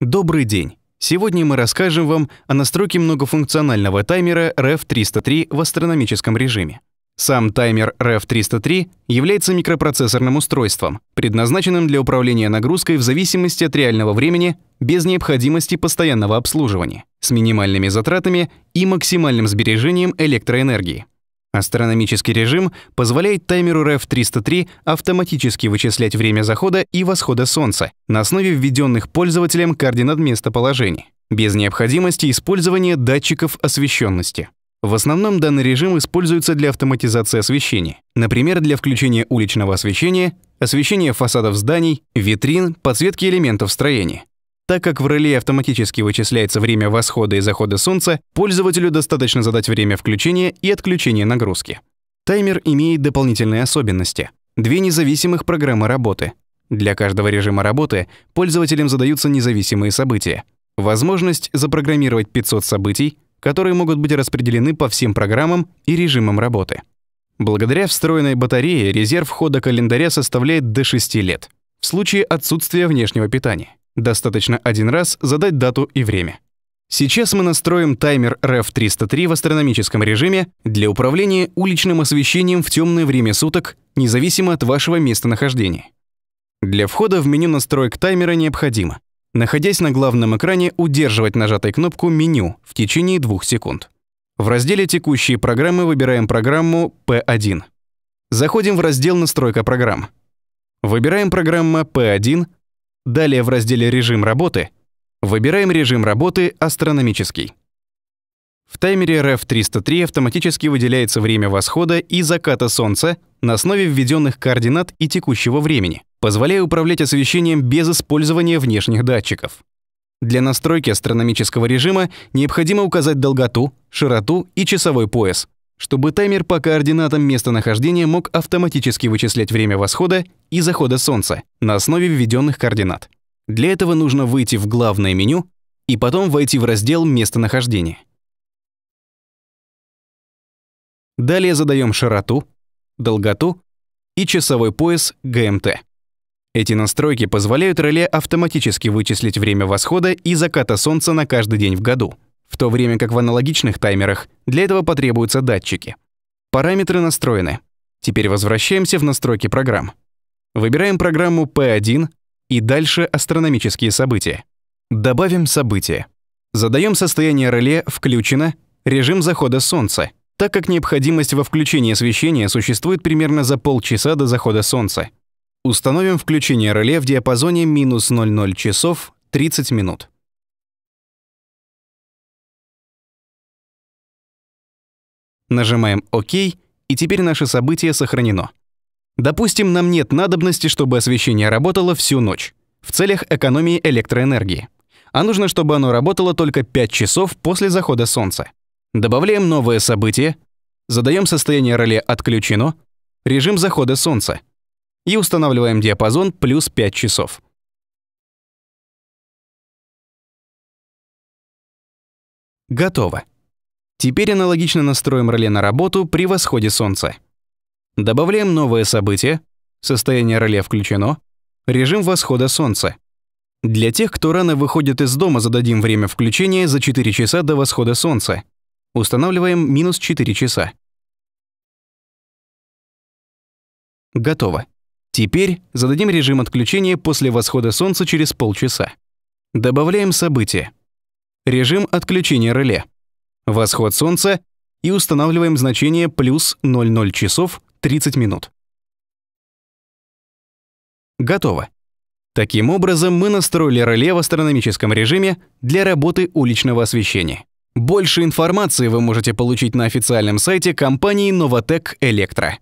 Добрый день! Сегодня мы расскажем вам о настройке многофункционального таймера REV303 в астрономическом режиме. Сам таймер REV303 является микропроцессорным устройством, предназначенным для управления нагрузкой в зависимости от реального времени без необходимости постоянного обслуживания, с минимальными затратами и максимальным сбережением электроэнергии. Астрономический режим позволяет таймеру REV303 автоматически вычислять время захода и восхода Солнца на основе введенных пользователем координат местоположений, без необходимости использования датчиков освещенности. В основном данный режим используется для автоматизации освещения, например, для включения уличного освещения, освещения фасадов зданий, витрин, подсветки элементов строения. Так как в реле автоматически вычисляется время восхода и захода Солнца, пользователю достаточно задать время включения и отключения нагрузки. Таймер имеет дополнительные особенности. Две независимых программы работы. Для каждого режима работы пользователям задаются независимые события. Возможность запрограммировать 500 событий, которые могут быть распределены по всем программам и режимам работы. Благодаря встроенной батарее резерв хода календаря составляет до 6 лет в случае отсутствия внешнего питания. Достаточно один раз задать дату и время. Сейчас мы настроим таймер REF303 в астрономическом режиме для управления уличным освещением в темное время суток, независимо от вашего местонахождения. Для входа в меню настроек таймера необходимо, находясь на главном экране, удерживать нажатой кнопку «Меню» в течение двух секунд. В разделе «Текущие программы» выбираем программу P1. Заходим в раздел «Настройка программ». Выбираем программу P1 Далее в разделе «Режим работы» выбираем режим работы «Астрономический». В таймере REF303 автоматически выделяется время восхода и заката Солнца на основе введенных координат и текущего времени, позволяя управлять освещением без использования внешних датчиков. Для настройки астрономического режима необходимо указать долготу, широту и часовой пояс, чтобы таймер по координатам местонахождения мог автоматически вычислять время восхода и захода Солнца на основе введенных координат. Для этого нужно выйти в главное меню и потом войти в раздел «Местонахождение». Далее задаем широту, долготу и часовой пояс ГМТ. Эти настройки позволяют реле автоматически вычислить время восхода и заката Солнца на каждый день в году – в то время как в аналогичных таймерах для этого потребуются датчики. Параметры настроены. Теперь возвращаемся в настройки программ. Выбираем программу P1 и дальше астрономические события. Добавим событие. Задаем состояние реле «Включено», режим захода солнца, так как необходимость во включении освещения существует примерно за полчаса до захода солнца. Установим включение реле в диапазоне минус 00 часов 30 минут. Нажимаем «Ок», и теперь наше событие сохранено. Допустим, нам нет надобности, чтобы освещение работало всю ночь в целях экономии электроэнергии. А нужно, чтобы оно работало только 5 часов после захода солнца. Добавляем новое событие, задаем состояние реле «Отключено», режим захода солнца и устанавливаем диапазон плюс 5 часов. Готово. Теперь аналогично настроим реле на работу при восходе солнца. Добавляем новое событие, состояние реле включено, режим восхода солнца. Для тех, кто рано выходит из дома, зададим время включения за 4 часа до восхода солнца. Устанавливаем минус 4 часа. Готово. Теперь зададим режим отключения после восхода солнца через полчаса. Добавляем событие. Режим отключения реле восход солнца и устанавливаем значение плюс 00 часов 30 минут. Готово. Таким образом, мы настроили реле в астрономическом режиме для работы уличного освещения. Больше информации вы можете получить на официальном сайте компании Novatec Electro.